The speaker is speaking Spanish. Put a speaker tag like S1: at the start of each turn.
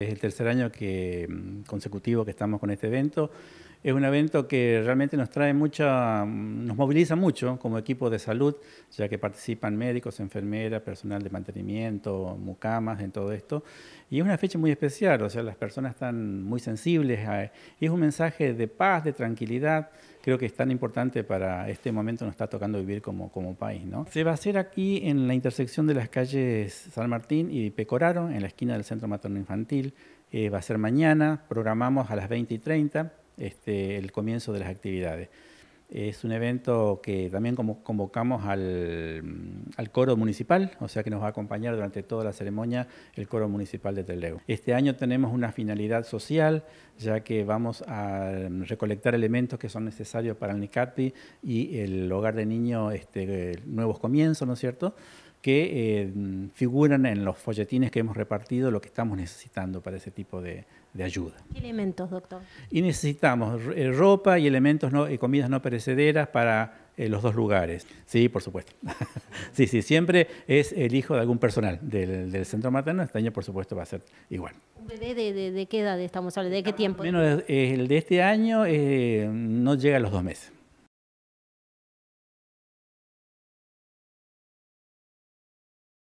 S1: Es el tercer año que, mm, consecutivo que estamos con este evento. Es un evento que realmente nos trae mucha, mm, nos moviliza mucho como equipo de salud, ya que participan médicos, enfermeras, personal de mantenimiento, mucamas, en todo esto. Y es una fecha muy especial, o sea, las personas están muy sensibles. y es un mensaje de paz, de tranquilidad. Creo que es tan importante para este momento nos está tocando vivir como, como país. ¿no? Se va a hacer aquí en la intersección de las calles San Martín y Pecoraro, en la esquina del Centro Materno Infantil. Eh, va a ser mañana, programamos a las 20 y 30 este, el comienzo de las actividades. Es un evento que también convocamos al, coro municipal, o sea que nos va a acompañar durante toda la ceremonia el coro municipal de Teleu. Este año tenemos una finalidad social, ya que vamos a recolectar elementos que son necesarios para el NICATI y el hogar de niños este, Nuevos Comienzos, ¿no es cierto? que em, figuran en los folletines que hemos repartido lo que estamos necesitando para ese tipo de, ayuda.
S2: ¿Qué elementos, doctor?
S1: Y necesitamos eh, ropa y elementos, no, comidas no perecederas para eh, los dos lugares. Sí, por supuesto. sí, sí, siempre es el hijo de algún personal del, centro materno, este año por supuesto va a ser igual. ¿Un
S2: bebé de, qué edad estamos hablando? ¿De qué tiempo? Bueno,
S1: el de este año eh, no llega a los dos meses.